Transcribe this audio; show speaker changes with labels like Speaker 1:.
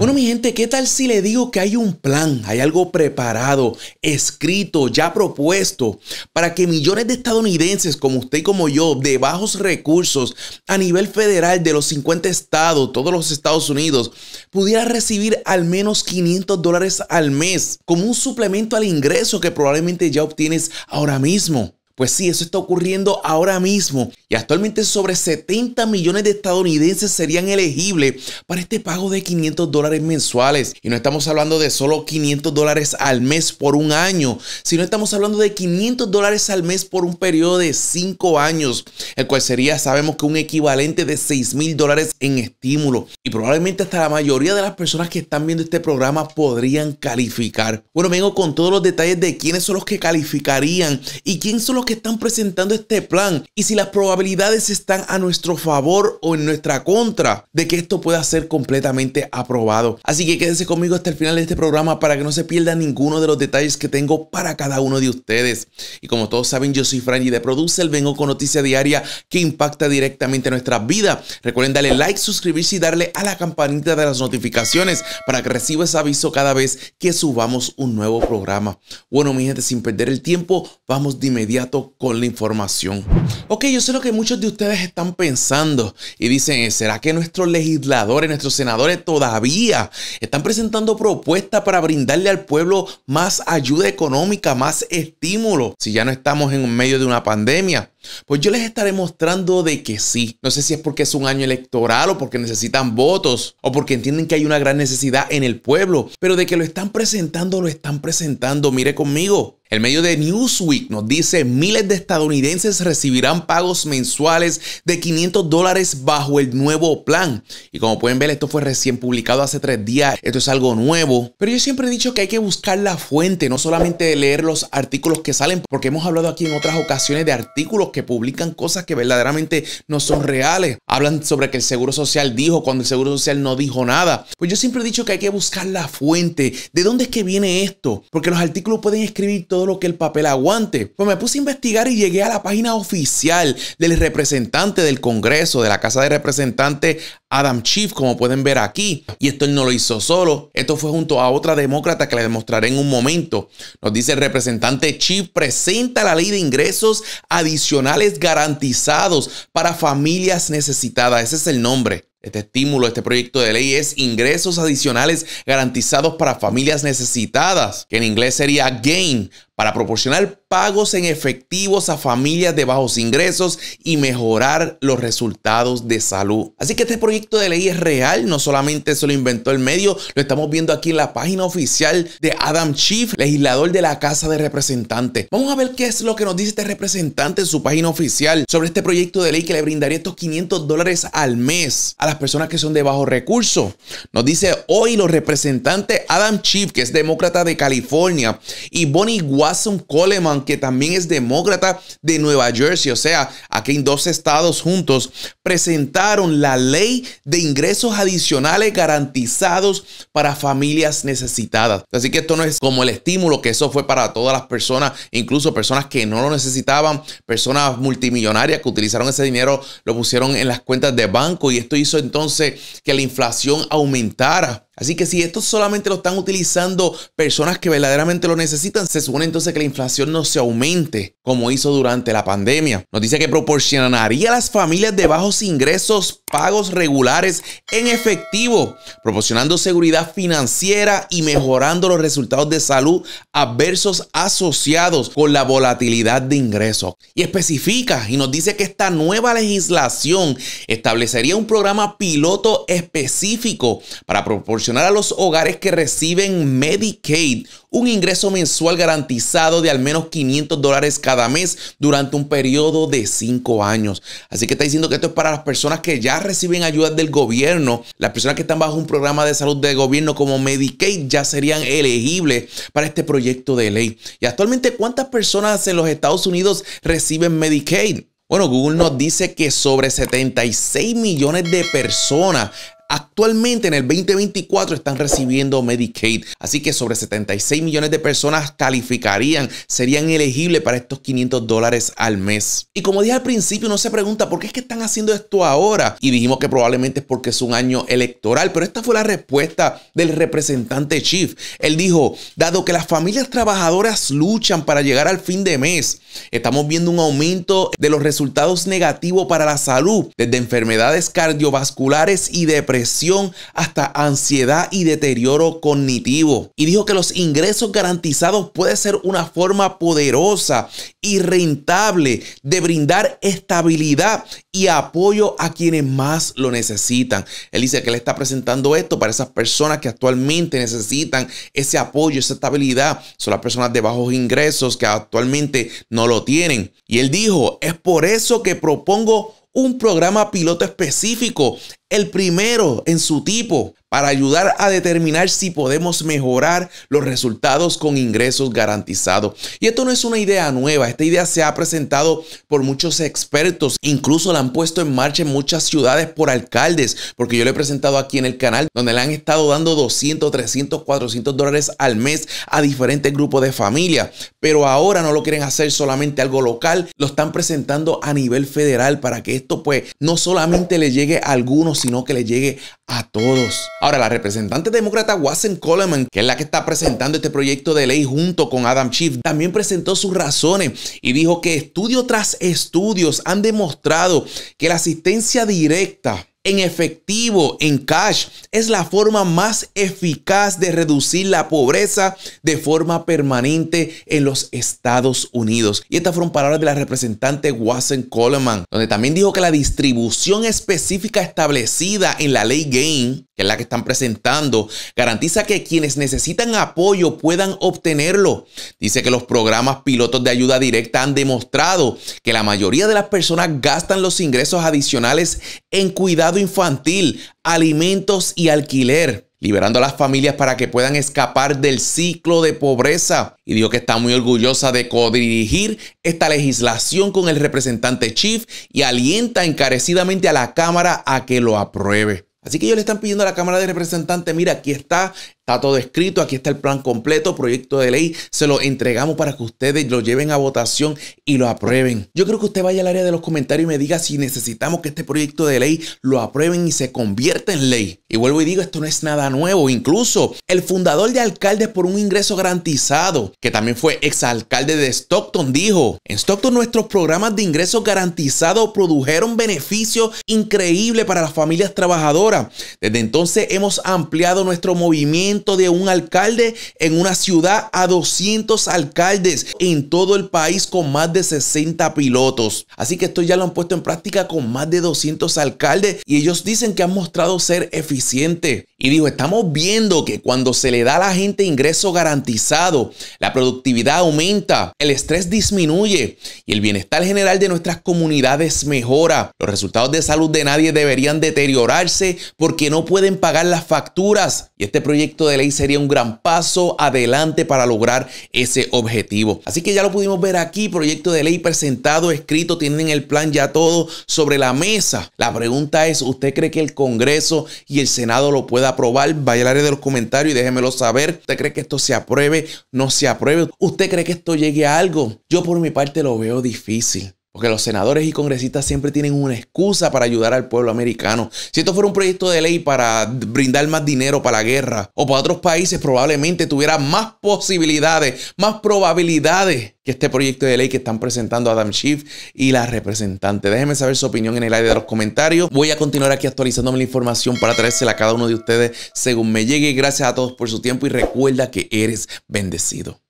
Speaker 1: Bueno, mi gente, ¿qué tal si le digo que hay un plan, hay algo preparado, escrito, ya propuesto, para que millones de estadounidenses como usted y como yo, de bajos recursos, a nivel federal de los 50 estados, todos los Estados Unidos, pudiera recibir al menos 500 dólares al mes como un suplemento al ingreso que probablemente ya obtienes ahora mismo? Pues sí, eso está ocurriendo ahora mismo y actualmente sobre 70 millones de estadounidenses serían elegibles para este pago de 500 dólares mensuales. Y no estamos hablando de solo 500 dólares al mes por un año, sino estamos hablando de 500 dólares al mes por un periodo de 5 años, el cual sería, sabemos que un equivalente de 6 mil dólares en estímulo. Y probablemente hasta la mayoría de las personas que están viendo este programa podrían calificar. Bueno, vengo con todos los detalles de quiénes son los que calificarían y quiénes son los que están presentando este plan y si las probabilidades están a nuestro favor o en nuestra contra de que esto pueda ser completamente aprobado. Así que quédense conmigo hasta el final de este programa para que no se pierda ninguno de los detalles que tengo para cada uno de ustedes. Y como todos saben, yo soy Franji de Producer, vengo con noticia diaria que impacta directamente nuestra vida. Recuerden darle like, suscribirse y darle a la campanita de las notificaciones para que reciba recibas aviso cada vez que subamos un nuevo programa. Bueno, mi gente, sin perder el tiempo, vamos de inmediato con la información. Ok, yo sé lo que muchos de ustedes están pensando y dicen, eh, ¿será que nuestros legisladores, nuestros senadores todavía están presentando propuestas para brindarle al pueblo más ayuda económica, más estímulo, si ya no estamos en medio de una pandemia? Pues yo les estaré mostrando de que sí. No sé si es porque es un año electoral o porque necesitan votos o porque entienden que hay una gran necesidad en el pueblo, pero de que lo están presentando, lo están presentando. Mire conmigo. El medio de Newsweek nos dice miles de estadounidenses recibirán pagos mensuales de 500 dólares bajo el nuevo plan. Y como pueden ver, esto fue recién publicado hace tres días. Esto es algo nuevo. Pero yo siempre he dicho que hay que buscar la fuente, no solamente leer los artículos que salen, porque hemos hablado aquí en otras ocasiones de artículos que publican cosas que verdaderamente no son reales. Hablan sobre que el Seguro Social dijo cuando el Seguro Social no dijo nada. Pues yo siempre he dicho que hay que buscar la fuente. ¿De dónde es que viene esto? Porque los artículos pueden escribir todo lo que el papel aguante. Pues me puse a investigar y llegué a la página oficial del representante del Congreso, de la Casa de Representantes, Adam Schiff, como pueden ver aquí. Y esto no lo hizo solo. Esto fue junto a otra demócrata que le demostraré en un momento. Nos dice el representante Schiff presenta la ley de ingresos adicionales garantizados para familias necesitadas. Ese es el nombre. Este estímulo, este proyecto de ley es ingresos adicionales garantizados para familias necesitadas, que en inglés sería gain, para proporcionar pagos en efectivos a familias de bajos ingresos y mejorar los resultados de salud. Así que este proyecto de ley es real, no solamente se lo inventó el medio, lo estamos viendo aquí en la página oficial de Adam Schiff, legislador de la Casa de Representantes. Vamos a ver qué es lo que nos dice este representante en su página oficial sobre este proyecto de ley que le brindaría estos 500 dólares al mes las personas que son de bajo recurso. Nos dice hoy los representantes Adam Schiff, que es demócrata de California, y Bonnie Watson Coleman, que también es demócrata de Nueva Jersey. O sea, aquí en dos estados juntos presentaron la ley de ingresos adicionales garantizados para familias necesitadas. Así que esto no es como el estímulo, que eso fue para todas las personas, incluso personas que no lo necesitaban, personas multimillonarias que utilizaron ese dinero, lo pusieron en las cuentas de banco y esto hizo entonces que la inflación aumentara Así que si esto solamente lo están utilizando personas que verdaderamente lo necesitan, se supone entonces que la inflación no se aumente como hizo durante la pandemia. Nos dice que proporcionaría a las familias de bajos ingresos pagos regulares en efectivo, proporcionando seguridad financiera y mejorando los resultados de salud adversos asociados con la volatilidad de ingresos. Y especifica y nos dice que esta nueva legislación establecería un programa piloto específico para proporcionar a los hogares que reciben Medicaid un ingreso mensual garantizado de al menos 500 dólares cada mes durante un periodo de 5 años. Así que está diciendo que esto es para las personas que ya reciben ayudas del gobierno, las personas que están bajo un programa de salud de gobierno como Medicaid ya serían elegibles para este proyecto de ley. Y actualmente, ¿cuántas personas en los Estados Unidos reciben Medicaid? Bueno, Google nos dice que sobre 76 millones de personas Actualmente en el 2024 están recibiendo Medicaid, así que sobre 76 millones de personas calificarían, serían elegibles para estos 500 dólares al mes. Y como dije al principio, no se pregunta por qué es que están haciendo esto ahora. Y dijimos que probablemente es porque es un año electoral, pero esta fue la respuesta del representante Chief. Él dijo, dado que las familias trabajadoras luchan para llegar al fin de mes, estamos viendo un aumento de los resultados negativos para la salud, desde enfermedades cardiovasculares y depresión hasta ansiedad y deterioro cognitivo. Y dijo que los ingresos garantizados puede ser una forma poderosa y rentable de brindar estabilidad y apoyo a quienes más lo necesitan. Él dice que le está presentando esto para esas personas que actualmente necesitan ese apoyo, esa estabilidad. Son las personas de bajos ingresos que actualmente no lo tienen. Y él dijo, es por eso que propongo un programa piloto específico el primero en su tipo para ayudar a determinar si podemos mejorar los resultados con ingresos garantizados. Y esto no es una idea nueva, esta idea se ha presentado por muchos expertos, incluso la han puesto en marcha en muchas ciudades por alcaldes, porque yo le he presentado aquí en el canal donde le han estado dando 200, 300, 400 dólares al mes a diferentes grupos de familia, pero ahora no lo quieren hacer solamente algo local, lo están presentando a nivel federal para que esto pues no solamente le llegue a algunos, sino que le llegue a todos. Ahora, la representante demócrata Wassen Coleman, que es la que está presentando este proyecto de ley junto con Adam Schiff, también presentó sus razones y dijo que estudio tras estudios han demostrado que la asistencia directa en efectivo, en cash, es la forma más eficaz de reducir la pobreza de forma permanente en los Estados Unidos. Y estas fueron palabras de la representante Wassen Coleman, donde también dijo que la distribución específica establecida en la ley Gain que es la que están presentando, garantiza que quienes necesitan apoyo puedan obtenerlo. Dice que los programas pilotos de ayuda directa han demostrado que la mayoría de las personas gastan los ingresos adicionales en cuidado infantil, alimentos y alquiler liberando a las familias para que puedan escapar del ciclo de pobreza. Y dijo que está muy orgullosa de codirigir esta legislación con el representante Chief y alienta encarecidamente a la Cámara a que lo apruebe. Así que ellos le están pidiendo a la Cámara de Representantes, mira, aquí está todo escrito, aquí está el plan completo, proyecto de ley, se lo entregamos para que ustedes lo lleven a votación y lo aprueben. Yo creo que usted vaya al área de los comentarios y me diga si necesitamos que este proyecto de ley lo aprueben y se convierta en ley. Y vuelvo y digo, esto no es nada nuevo. Incluso el fundador de Alcaldes por un ingreso garantizado, que también fue exalcalde de Stockton, dijo, en Stockton nuestros programas de ingreso garantizados produjeron beneficios increíbles para las familias trabajadoras. Desde entonces hemos ampliado nuestro movimiento de un alcalde en una ciudad a 200 alcaldes en todo el país con más de 60 pilotos. Así que esto ya lo han puesto en práctica con más de 200 alcaldes y ellos dicen que han mostrado ser eficientes. Y digo, estamos viendo que cuando se le da a la gente ingreso garantizado, la productividad aumenta, el estrés disminuye y el bienestar general de nuestras comunidades mejora. Los resultados de salud de nadie deberían deteriorarse porque no pueden pagar las facturas. Y este proyecto de de ley sería un gran paso adelante para lograr ese objetivo. Así que ya lo pudimos ver aquí, proyecto de ley presentado, escrito, tienen el plan ya todo sobre la mesa. La pregunta es, ¿usted cree que el Congreso y el Senado lo pueda aprobar? Vaya al área de los comentarios y déjemelo saber. ¿Usted cree que esto se apruebe? ¿No se apruebe? ¿Usted cree que esto llegue a algo? Yo por mi parte lo veo difícil. Porque los senadores y congresistas siempre tienen una excusa para ayudar al pueblo americano. Si esto fuera un proyecto de ley para brindar más dinero para la guerra o para otros países, probablemente tuviera más posibilidades, más probabilidades que este proyecto de ley que están presentando Adam Schiff y la representante. Déjenme saber su opinión en el área de los comentarios. Voy a continuar aquí actualizándome la información para traérsela a cada uno de ustedes según me llegue. Gracias a todos por su tiempo y recuerda que eres bendecido.